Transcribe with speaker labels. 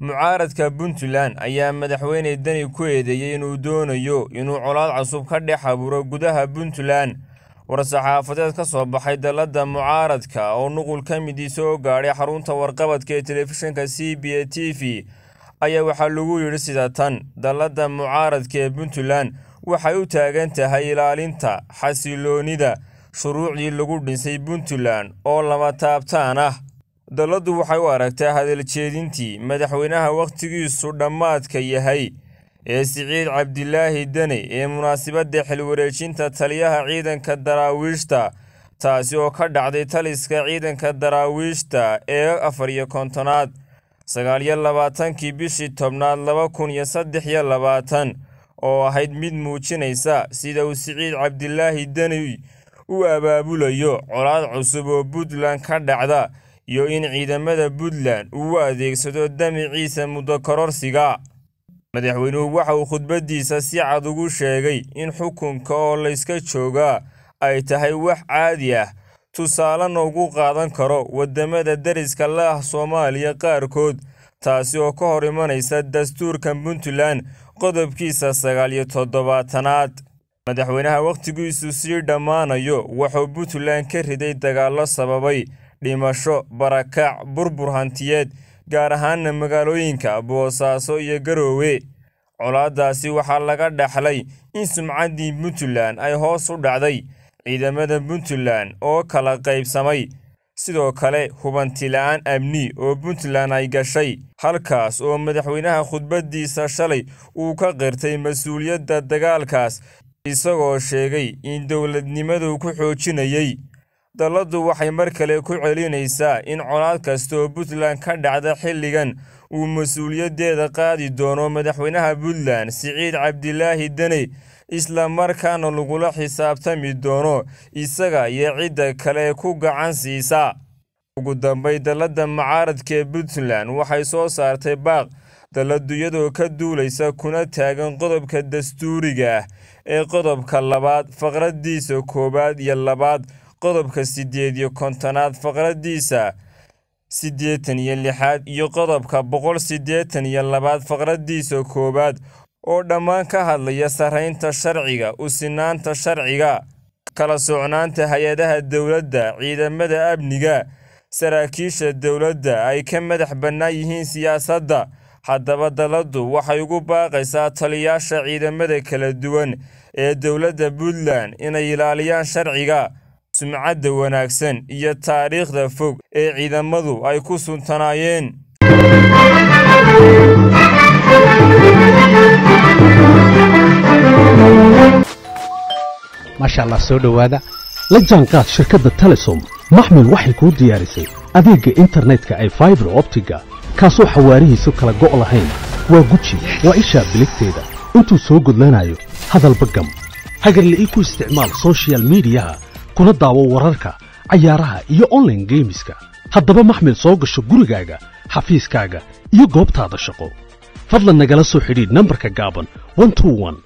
Speaker 1: mucaaradka puntland ayaa madaxweyne deni ku eedeeyey inuu doonayo inuu colaad cusub ka dhex aburo gudaha puntland war-saxaafadeed ka soo baxay dalladda mucaaradka oo nuqul ka midii soo gaadhay xarunta warqabadka ee telefishinka c b a t v ayaa waxaa lagu yidhi sida tan dalladda mucaaradka ee puntland waxay u taagan tahay ilaalinta xasiloonida shuruucdii lagu dhisay puntland oo laba taabtaan ah dalladdu waxay u aragtaa hadaljeedintii madaxweynaha wakhtigiisu dhammaadka yahay ee siciid cabdilaahi deni ee munaasibadda xilwareejinta taliyaha ciidanka daraawiishta taasi oo ka dhacday taliska ciidanka daraawiishta ee afar iyo kontonaad sagaaliyo labaatankii bishii tobnaad laba kun iyo saddex iyo labaatan oo ahayd mid muujinaysa sida uu siciid cabdilaahi deni u abaabulayo colaad cusub oo puntland ka dhacda iyo in ciidamada puntland uu adeegsado damiciisa muddo kororsiga madaxweynuhu waxa uu khudbaddiisa si cad ugu sheegay in xukunka oo layska joogaa ay tahay wax caadi ah tusaalena ugu qaadan karo waddamada deriska la ah soomaaliya qaarkood taasi oo ka hor imanaysa dastuurka puntland qodobkiisa sagaaliyo toddobaatanaad madaxweynaha wakhtigiisu sii dhammaanayo wuxuu puntland ka riday dagaallo sababay dhimasho barakac burbur hantiyeed gaar ahaana magaalooyinka boosaaso iyo garoowe colaaddaasi waxaa laga dhexlay in sumcaddii puntland ay hoos u dhacday ciidamada puntland oo kala qaybsamay sidoo kale hubantila'aan amni oo puntland ay gashay halkaas oo madaxweynaha khudbaddiisa shalay uu ka qirtay mas-uuliyadda dagaalkaas isagoo sheegay in dowladnimadu ku xoojinayay dalladdu waxay mar kale ku celinaysaa in colaad kasta oo puntland ka dhacda xilligan uu mas-uuliyaddeeda qaadi doono madaxweynaha puntland siciid cabdilaahi daney isla markaana lagula xisaabtami doono isaga iyo cidda kale ku gacan siisa ugu dambay dalladda ee puntland waxay soo saartay baaq dalladdu iyadoo ka duulaysa kuna taagan qodobka dastuuriga ah ee qodobka labaad faqraddiisa koowaad iyo labaad qodobka siddeed iyo kontonaad faqraddiisa siddeetan iyo lixaad iyo qodobka boqol siddeetan iyo labaad faqraddiisa koowaad oo dhammaan ka hadlaya saraynta sharciga u sinaanta sharciga kala socnaanta hay-adaha dowladda ciidamada amniga saraakiisha dowladda ay ka madax bannaan yihiin siyaasadda haddaba daladdu waxay ugu baaqaysaa taliyaasha ciidamada kala duwan ee dowladda puntland inay ilaaliyaan sharciga sumcadda wanaagsan iyo taariikhda fog ee ciidamadu ay ku suntanaayeen
Speaker 2: maasha allah soo dhowaada la jaanqaad shirkadda telesom maxmil waxay kuu diyaarisay adeegga internetka ay faibar optiga kaasoo xawaarihiisu kala go' lahayn waa guji waa ishaa biligteeda intuu soo gudlanaayo hadalba gam hagarla ii ku isticmaal sochial midiyaha kuna daawo wararka cayaaraha iyo online geemiska haddaba maxmed soo gasho gurigaaga xafiiskaaga iyo goobtaada shaqo fadlan nagala soo xidhiidh nambarka gaaban